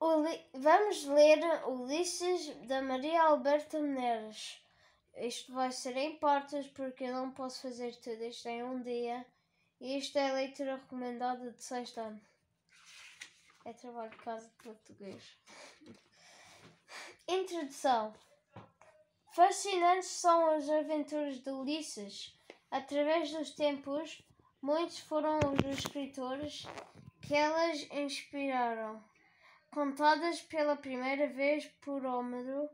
Vamos ler Ulisses da Maria Alberta Neres. Isto vai ser em partes porque eu não posso fazer tudo isto em é um dia. E isto é a leitura recomendada de sexta ano. É trabalho de casa de português. Introdução. Fascinantes são as aventuras de Ulisses. Através dos tempos, muitos foram os escritores que elas inspiraram contadas pela primeira vez por Homero,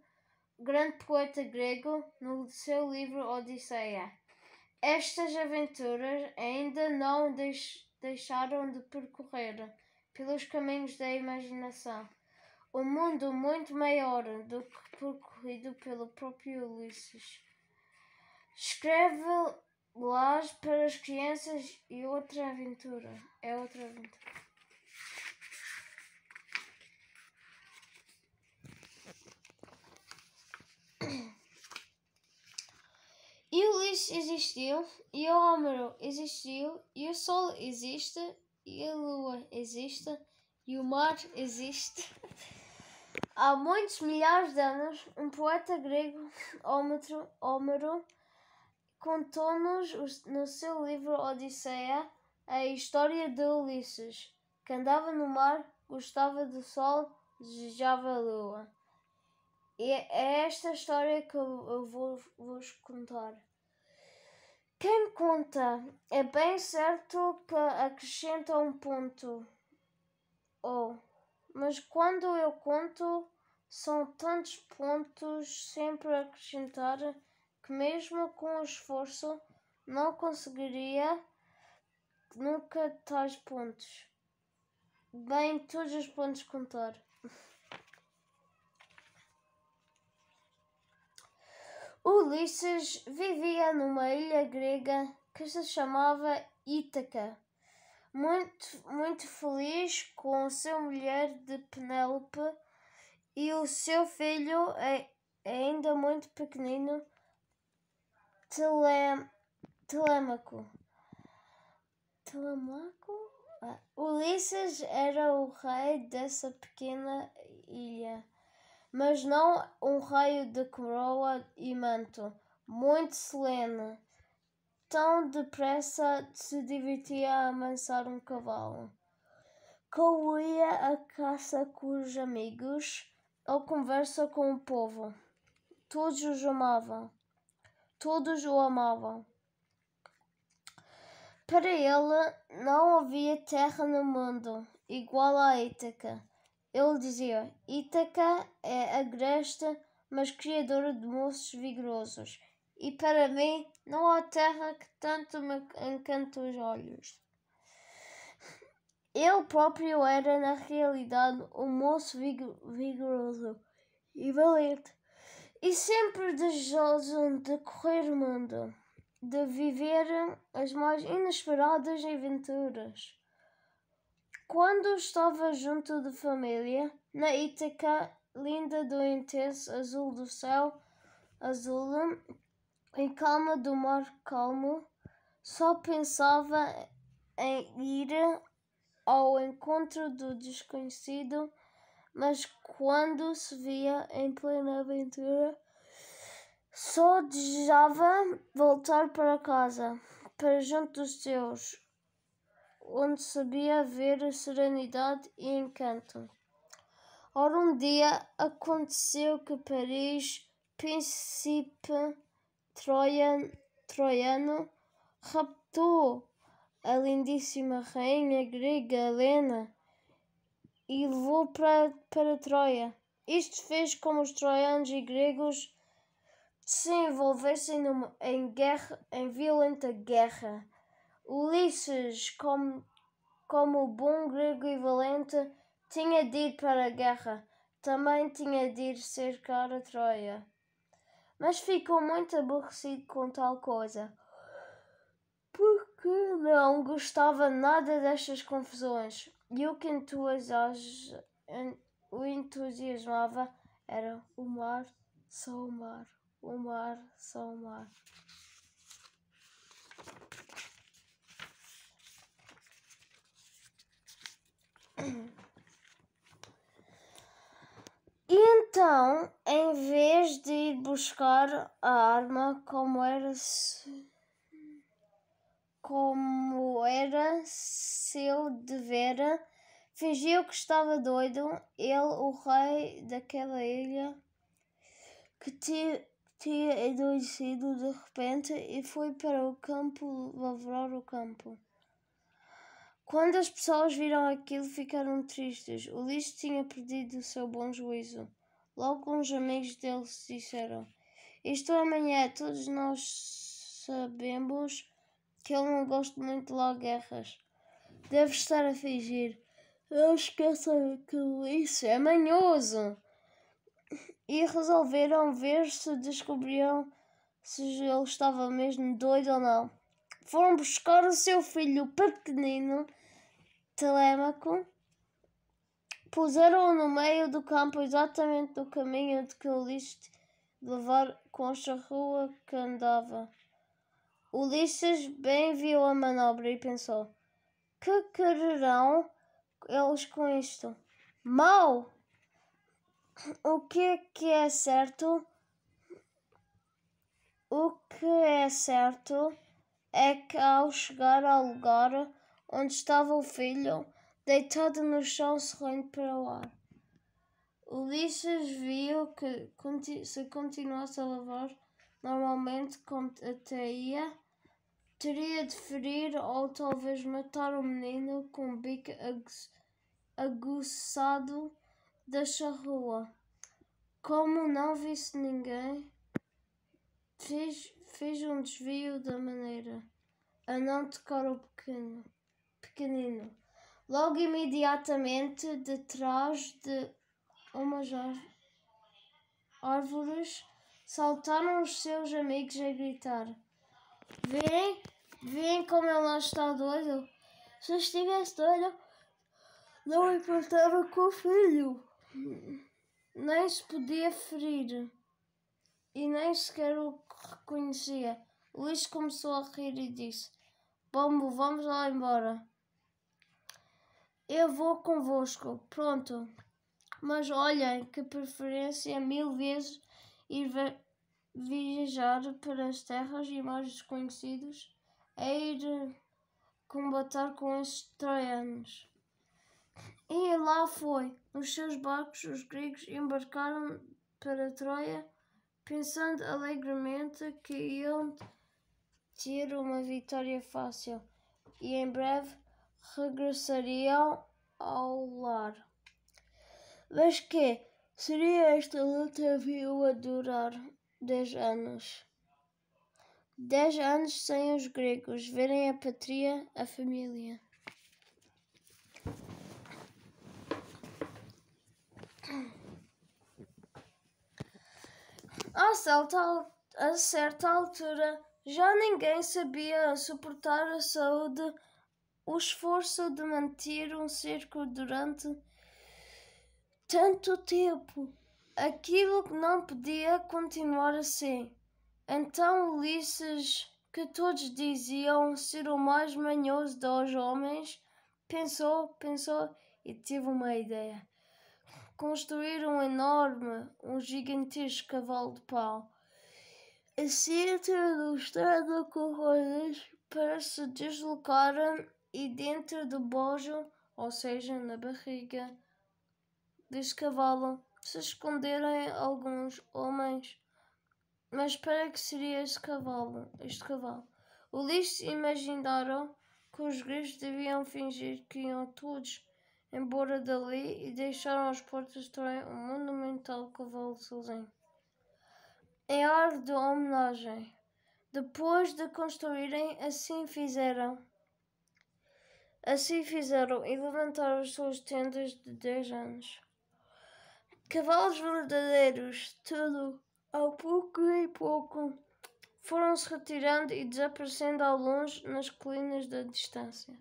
grande poeta grego, no seu livro Odisseia. Estas aventuras ainda não deix deixaram de percorrer pelos caminhos da imaginação. Um mundo muito maior do que percorrido pelo próprio Ulisses. Escreve lá para as crianças e outra aventura. É outra aventura. E o lixo existiu, e o Homero existiu, e o Sol existe, e a Lua existe, e o mar existe. Há muitos milhares de anos, um poeta grego, Homero, Homero contou-nos no seu livro Odisseia a história de Ulisses, que andava no mar, gostava do sol, desejava a lua. E é esta história que eu vou vos contar. Quem conta é bem certo que acrescenta um ponto. Oh, mas quando eu conto, são tantos pontos sempre a acrescentar que, mesmo com esforço, não conseguiria nunca tais pontos. Bem, todos os pontos contar. Ulisses vivia numa ilha grega que se chamava Ítaca. Muito, muito feliz com sua mulher de Penélope e o seu filho, é, é ainda muito pequenino, Telemaco. Telemaco? Ah, Ulisses era o rei dessa pequena ilha mas não um raio de coroa e manto, muito solene. Tão depressa se divertia a amansar um cavalo. Coía a caça com os amigos ou conversa com o povo. Todos os amavam. Todos o amavam. Para ele não havia terra no mundo igual à Ítaca ele dizia: Ítaca é agreste, mas criadora de moços vigorosos, e para mim não há terra que tanto me encanta os olhos. Ele próprio era, na realidade, um moço vigoroso e valente, e sempre desejoso de correr o mundo, de viver as mais inesperadas aventuras. Quando estava junto de família, na Ítaca, linda do intenso azul do céu, azul, em calma do mar calmo, só pensava em ir ao encontro do desconhecido, mas quando se via em plena aventura, só desejava voltar para casa, para junto dos seus, onde sabia haver serenidade e encanto. Ora, um dia aconteceu que Paris, príncipe troian, troiano, raptou a lindíssima rainha grega Helena e levou para, para Troia. Isto fez com que os troianos e gregos se envolvessem numa, em, guerra, em violenta guerra Ulisses, como, como bom grego e valente, tinha de ir para a guerra, também tinha de ir cercar a Troia. Mas ficou muito aborrecido com tal coisa, porque não gostava nada destas confusões, e o que o entusiasmava era o mar, só o mar, o mar, só o mar. E então, em vez de ir buscar a arma como era como era seu dever, fingiu que estava doido, ele, o rei daquela ilha, que tinha tinha de repente e foi para o campo lavrar o campo. Quando as pessoas viram aquilo, ficaram tristes. O lixo tinha perdido o seu bom juízo. Logo, uns amigos deles disseram: Isto amanhã, todos nós sabemos que ele não gosta muito de logo guerras. Deve estar a fingir. Eu esqueço que o lixo é manhoso. E resolveram ver se descobriam se ele estava mesmo doido ou não foram buscar o seu filho pequenino, Telemaco. puseram-o no meio do campo, exatamente no caminho de que o Ulisses levar com a rua que andava. Ulisses bem viu a manobra e pensou: Que quererão eles com isto? Mal! O que é que é certo? O que é certo é que, ao chegar ao lugar onde estava o filho, deitado no chão, sorrindo para o ar, Ulisses viu que, se continuasse a lavar normalmente como até ia, teria de ferir ou talvez matar o menino com o bico aguçado da charrua. Como não visse ninguém, fez fez um desvio da maneira a não tocar o pequeno, pequenino. Logo imediatamente detrás de umas árvores saltaram os seus amigos a gritar: Vem, vem como ela está doido. Se estivesse doido, não importava com o filho. Nem se podia ferir. E nem sequer o reconhecia. Luís começou a rir e disse: Bombo, vamos lá embora. Eu vou convosco, pronto. Mas olhem que preferência mil vezes ir viajar para as terras e mais desconhecidos é ir combater com esses troianos. E lá foi. Nos seus barcos, os gregos embarcaram para Troia pensando alegremente que iam ter uma vitória fácil e em breve regressariam ao lar. Mas que seria esta luta viu a durar dez anos? Dez anos sem os gregos verem a patria, a família. A certa, a certa altura, já ninguém sabia suportar a saúde, o esforço de manter um circo durante tanto tempo. Aquilo que não podia continuar assim. Então Ulisses, que todos diziam ser o mais manhoso dos homens, pensou, pensou e teve uma ideia construir um enorme, um gigantesco cavalo de pau. A cinta do estrado com rodas para se deslocarem e dentro do bojo, ou seja, na barriga desse cavalo, se esconderem alguns homens. Mas para que seria esse cavalo? Este cavalo? Ulisses imaginaram que os gregos deviam fingir que iam todos embora dali e deixaram as portas também um monumental cavalo sozinho. Em ar de homenagem, depois de construírem, assim fizeram. Assim fizeram e levantaram as suas tendas de dez anos. Cavalos verdadeiros, tudo, ao pouco e pouco, foram-se retirando e desaparecendo ao longe nas colinas da distância.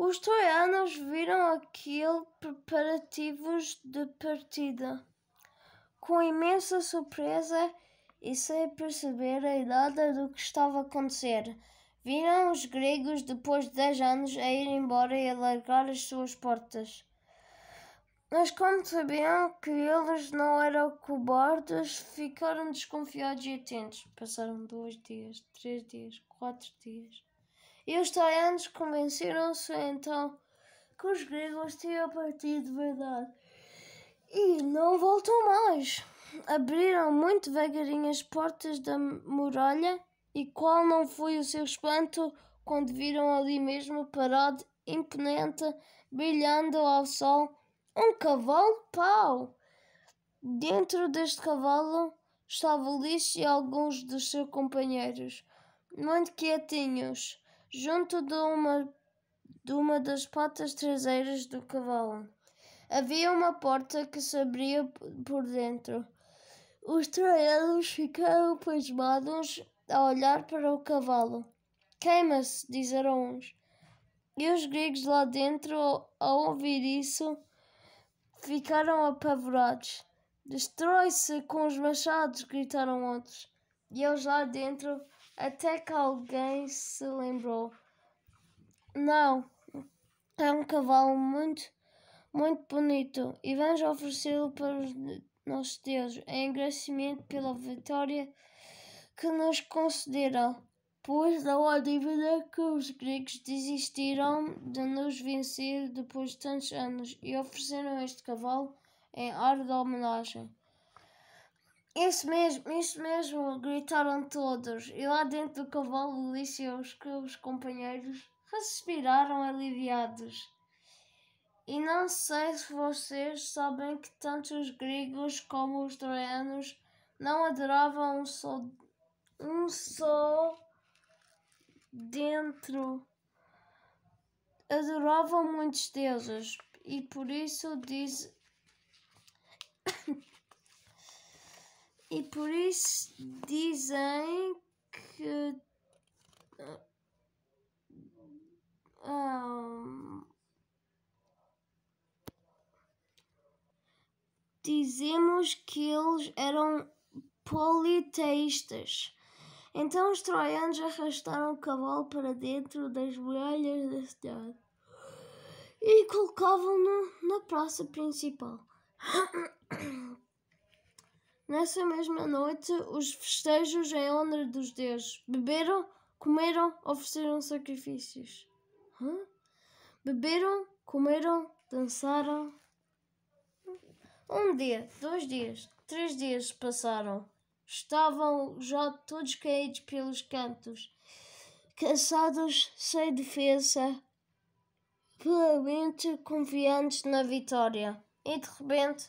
Os troianos viram aquele preparativos de partida com imensa surpresa e sem perceber a idade do que estava a acontecer. Viram os gregos, depois de dez anos, a ir embora e a largar as suas portas. Mas como sabiam que eles não eram cobardes, ficaram desconfiados e atentos. Passaram dois dias, três dias, quatro dias. E os troianos convenceram-se então que os gregos tinham partido de verdade. E não voltou mais. Abriram muito devagarinho as portas da muralha, e qual não foi o seu espanto quando viram ali mesmo parado, imponente, brilhando ao sol, um cavalo pau. Dentro deste cavalo estava o lixo e alguns dos seus companheiros, muito quietinhos junto de uma, de uma das patas traseiras do cavalo. Havia uma porta que se abria por dentro. Os traiados ficaram pasmados a olhar para o cavalo. Queima-se, disseram uns. E os gregos lá dentro, ao ouvir isso, ficaram apavorados. Destrói-se com os machados, gritaram outros. E eles lá dentro até que alguém se lembrou. Não, é um cavalo muito, muito bonito e vamos oferecê-lo para os nossos deuses em é agradecimento pela vitória que nos concederam. Pois não há dívida que os gregos desistiram de nos vencer depois de tantos anos e ofereceram este cavalo em ar de homenagem. Isso mesmo, isso mesmo, gritaram todos. E lá dentro do cavalo Ulisse e os seus companheiros respiraram aliviados. E não sei se vocês sabem que tanto os gregos como os troianos não adoravam um só, um só dentro. Adoravam muitos deuses e por isso diz E por isso dizem que. Ah, dizemos que eles eram politeístas. Então os troianos arrastaram o cavalo para dentro das muralhas da cidade e colocavam-no na praça principal. Nessa mesma noite, os festejos em honra dos deuses. Beberam, comeram, ofereceram sacrifícios. Hã? Beberam, comeram, dançaram. Um dia, dois dias, três dias passaram. Estavam já todos caídos pelos cantos, cansados, sem defesa, plenamente confiantes na vitória. E de repente,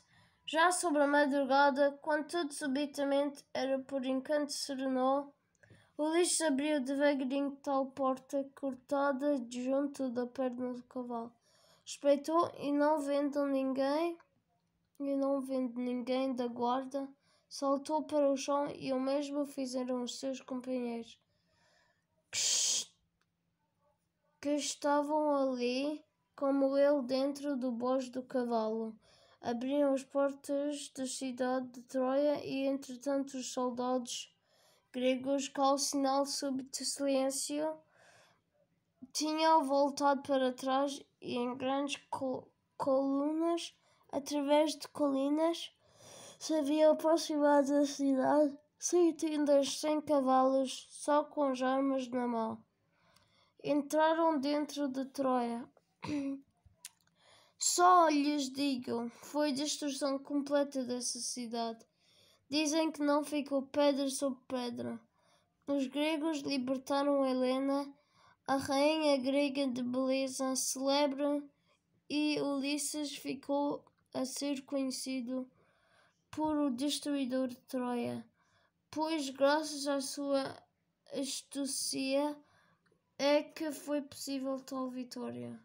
já sobre a madrugada, quando tudo subitamente era por encanto serenou, o lixo abriu devagarinho tal porta cortada junto da perna do cavalo. Respeitou e não vendo ninguém, e não vendo ninguém da guarda, saltou para o chão e o mesmo fizeram os seus companheiros que estavam ali, como ele, dentro do bojo do cavalo abriram as portas da cidade de Troia e, entretanto, os soldados gregos, qual sinal súbito silêncio, tinham voltado para trás e em grandes col colunas, através de colinas, se haviam aproximado da cidade, sem tendas, sem cavalos, só com as armas na mão. Entraram dentro de Troia. Só lhes digam, foi destruição completa dessa cidade. Dizem que não ficou pedra sobre pedra. Os gregos libertaram Helena, a rainha grega de beleza celebra, e Ulisses ficou a ser conhecido por o destruidor de Troia, pois graças à sua astúcia é que foi possível tal vitória.